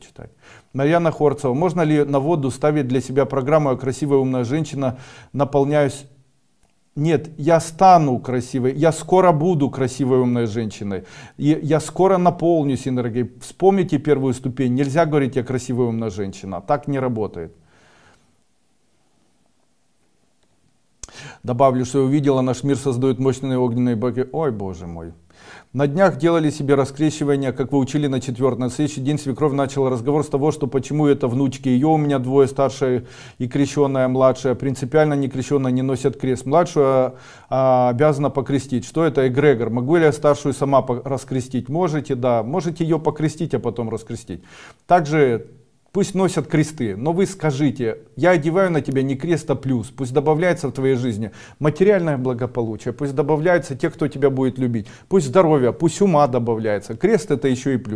читать. Нарьяна Хорцева. Можно ли на воду ставить для себя программу «Я красивая умная женщина, наполняюсь нет, я стану красивой, я скоро буду красивой умной женщиной, и я скоро наполнюсь энергией. Вспомните первую ступень, нельзя говорить, я красивая умная женщина, так не работает. Добавлю, что я увидела, наш мир создают мощные огненные боги. Ой, боже мой. На днях делали себе раскрещивание, как вы учили на четвертый. На следующий день свекровь начала разговор с того, что почему это внучки ее, у меня двое, старшая и крещенная, младшая. Принципиально не крещенная не носят крест. Младшую а, а, обязана покрестить. Что это эгрегор? Могу ли я старшую сама раскрестить? Можете, да. Можете ее покрестить, а потом раскрестить. Также Пусть носят кресты, но вы скажите, я одеваю на тебя не креста плюс. Пусть добавляется в твоей жизни материальное благополучие, пусть добавляются те, кто тебя будет любить. Пусть здоровье, пусть ума добавляется. Крест это еще и плюс.